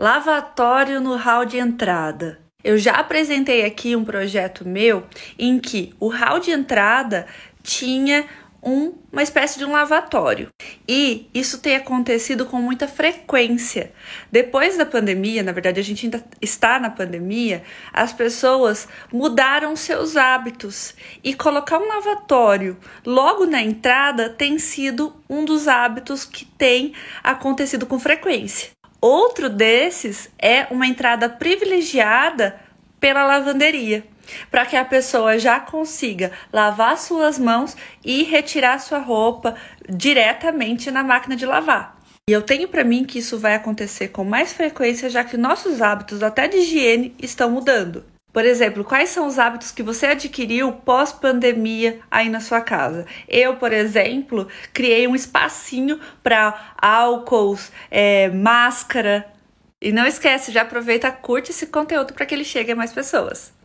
Lavatório no hall de entrada. Eu já apresentei aqui um projeto meu em que o hall de entrada tinha um, uma espécie de um lavatório. E isso tem acontecido com muita frequência. Depois da pandemia, na verdade, a gente ainda está na pandemia, as pessoas mudaram seus hábitos e colocar um lavatório logo na entrada tem sido um dos hábitos que tem acontecido com frequência. Outro desses é uma entrada privilegiada pela lavanderia, para que a pessoa já consiga lavar suas mãos e retirar sua roupa diretamente na máquina de lavar. E eu tenho para mim que isso vai acontecer com mais frequência, já que nossos hábitos, até de higiene, estão mudando. Por exemplo, quais são os hábitos que você adquiriu pós-pandemia aí na sua casa? Eu, por exemplo, criei um espacinho para álcools, é, máscara. E não esquece, já aproveita, curte esse conteúdo para que ele chegue a mais pessoas.